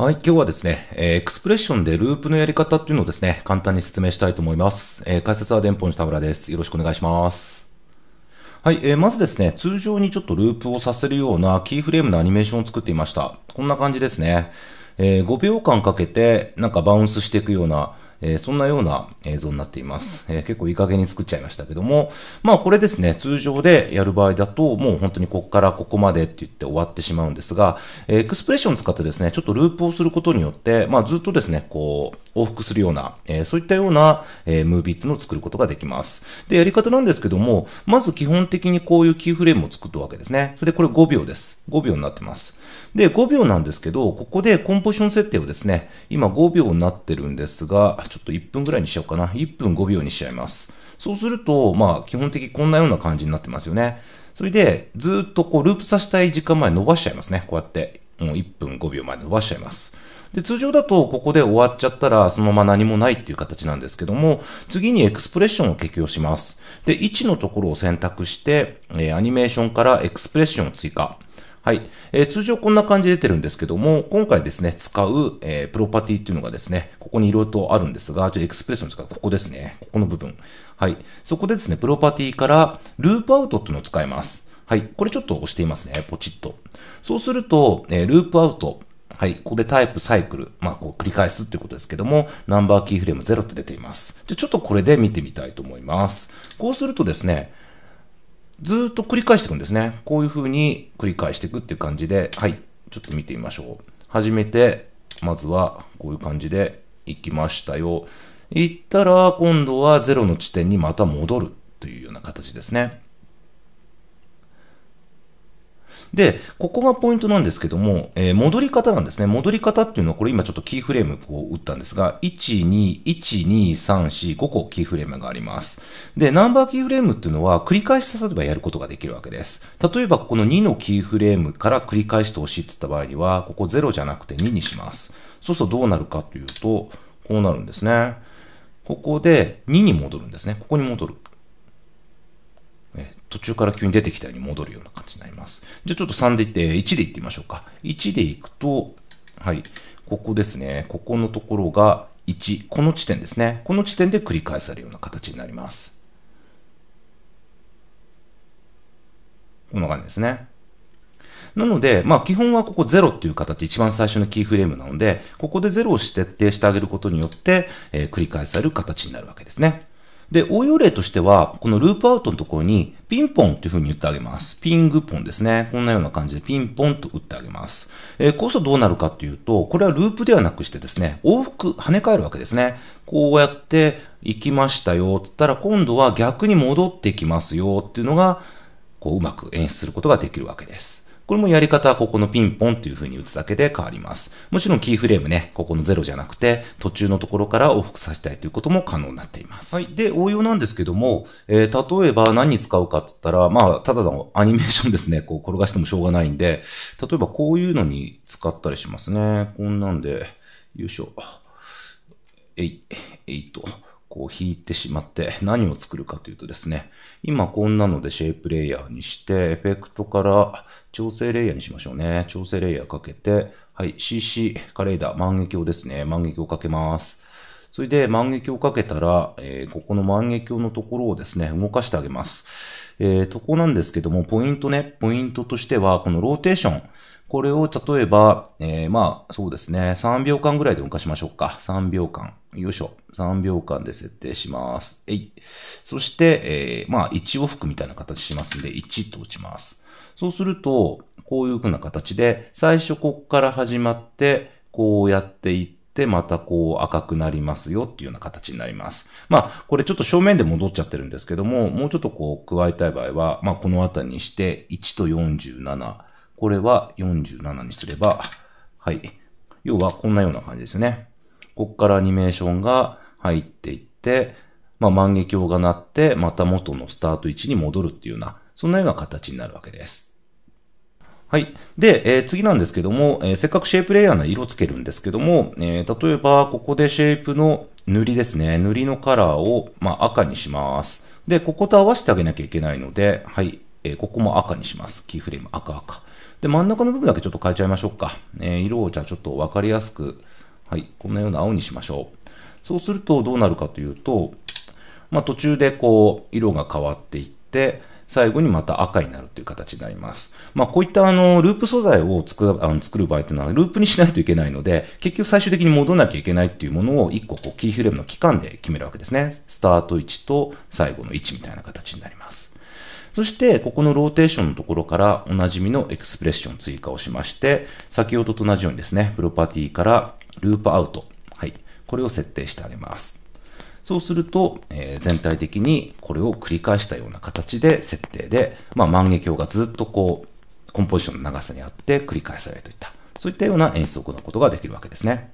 はい、今日はですね、えー、エクスプレッションでループのやり方っていうのをですね、簡単に説明したいと思います。えー、解説は電報の田村です。よろしくお願いします。はい、えー、まずですね、通常にちょっとループをさせるようなキーフレームのアニメーションを作っていました。こんな感じですね。えー、5秒間かけて、なんかバウンスしていくような、えー、そんなような映像になっています。えー、結構いい加減に作っちゃいましたけども、まあこれですね、通常でやる場合だと、もう本当にこっからここまでって言って終わってしまうんですが、えエクスプレッションを使ってですね、ちょっとループをすることによって、まあずっとですね、こう、往復するような、えー、そういったような、えー、ムービーっていうのを作ることができます。で、やり方なんですけども、まず基本的にこういうキーフレームを作ったわけですね。それでこれ5秒です。5秒になってます。で、5秒なんですけど、ここでコンポジション設定をですね、今5秒になってるんですが、ちょっと1分ぐらいにしようかな。1分5秒にしちゃいます。そうすると、まあ、基本的にこんなような感じになってますよね。それで、ずっとこう、ループさせたい時間前伸ばしちゃいますね。こうやって。もう1分5秒まで伸ばしちゃいます。で、通常だとここで終わっちゃったらそのまま何もないっていう形なんですけども、次にエクスプレッションを適用します。で、位置のところを選択して、えー、アニメーションからエクスプレッションを追加。はい。えー、通常こんな感じで出てるんですけども、今回ですね、使う、えー、プロパティっていうのがですね、ここに色々とあるんですが、ちょっとエクスプレッション使う、ここですね。ここの部分。はい。そこでですね、プロパティから、ループアウトっていうのを使います。はい。これちょっと押していますね。ポチッと。そうすると、えー、ループアウト。はい。ここでタイプ、サイクル。まあ、こう繰り返すってことですけども、ナンバーキーフレーム0って出ています。じゃ、ちょっとこれで見てみたいと思います。こうするとですね、ずっと繰り返していくんですね。こういう風に繰り返していくっていう感じで、はい。ちょっと見てみましょう。始めて、まずはこういう感じで行きましたよ。行ったら、今度は0の地点にまた戻るというような形ですね。で、ここがポイントなんですけども、えー、戻り方なんですね。戻り方っていうのは、これ今ちょっとキーフレームを打ったんですが、1、2、1、2、3、4、5個キーフレームがあります。で、ナンバーキーフレームっていうのは、繰り返し例えばやることができるわけです。例えば、ここの2のキーフレームから繰り返してほしいって言った場合には、ここ0じゃなくて2にします。そうするとどうなるかというと、こうなるんですね。ここで2に戻るんですね。ここに戻る。途中から急に出てきたように戻るような感じになります。じゃあちょっと3でいって、1でいってみましょうか。1でいくと、はい、ここですね。ここのところが1、この地点ですね。この地点で繰り返されるような形になります。こんな感じですね。なので、まあ基本はここ0っていう形、一番最初のキーフレームなので、ここで0を設定してあげることによって、えー、繰り返される形になるわけですね。で、応用例としては、このループアウトのところに、ピンポンっていう風に打ってあげます。ピングポンですね。こんなような感じでピンポンと打ってあげます。えー、こうするとどうなるかっていうと、これはループではなくしてですね、往復跳ね返るわけですね。こうやって行きましたよ、つったら今度は逆に戻ってきますよっていうのが、こううまく演出することができるわけです。これもやり方はここのピンポンっていう風に打つだけで変わります。もちろんキーフレームね、ここの0じゃなくて、途中のところから往復させたいということも可能になっています。はい。で、応用なんですけども、えー、例えば何に使うかって言ったら、まあ、ただのアニメーションですね、こう転がしてもしょうがないんで、例えばこういうのに使ったりしますね。こんなんで、よいしょ。えい、えいと。こう引いてしまって何を作るかというとですね、今こんなのでシェイプレイヤーにして、エフェクトから調整レイヤーにしましょうね。調整レイヤーかけて、はい、CC カレーダー、万華鏡ですね。万華鏡かけます。それで万華鏡をかけたら、えー、ここの万華鏡のところをですね、動かしてあげます。えー、とこなんですけども、ポイントね、ポイントとしては、このローテーション。これを例えば、えー、まあ、そうですね。3秒間ぐらいで動かしましょうか。3秒間。よいしょ。3秒間で設定します。えい。そして、えー、まあ、1往復みたいな形しますんで、1と打ちます。そうすると、こういう風な形で、最初こっから始まって、こうやっていって、またこう赤くなりますよっていうような形になります。まあ、これちょっと正面で戻っちゃってるんですけども、もうちょっとこう加えたい場合は、まあこの辺りにして、1と47。これは47にすれば、はい。要はこんなような感じですね。こっからアニメーションが入っていって、まあ、万華鏡が鳴って、また元のスタート位置に戻るっていうような、そんなような形になるわけです。はい。で、えー、次なんですけども、えー、せっかくシェイプレイヤーの色つけるんですけども、えー、例えば、ここでシェイプの塗りですね。塗りのカラーを、まあ、赤にします。で、ここと合わせてあげなきゃいけないので、はい。えー、ここも赤にします。キーフレーム赤赤。で、真ん中の部分だけちょっと変えちゃいましょうか。えー、色をじゃあちょっとわかりやすく、はい、このような青にしましょう。そうするとどうなるかというと、まあ、途中でこう、色が変わっていって、最後にまた赤になるという形になります。まあ、こういったあの、ループ素材を作るあの作る場合というのは、ループにしないといけないので、結局最終的に戻らなきゃいけないっていうものを1個こう、キーフレームの期間で決めるわけですね。スタート位置と最後の位置みたいな形になります。そして、ここのローテーションのところからおなじみのエクスプレッション追加をしまして、先ほどと同じようにですね、プロパティからループアウト。はい。これを設定してあげます。そうすると、えー、全体的にこれを繰り返したような形で設定で、まあ、万華鏡がずっとこう、コンポジションの長さにあって繰り返されるといった、そういったような演奏を行うことができるわけですね。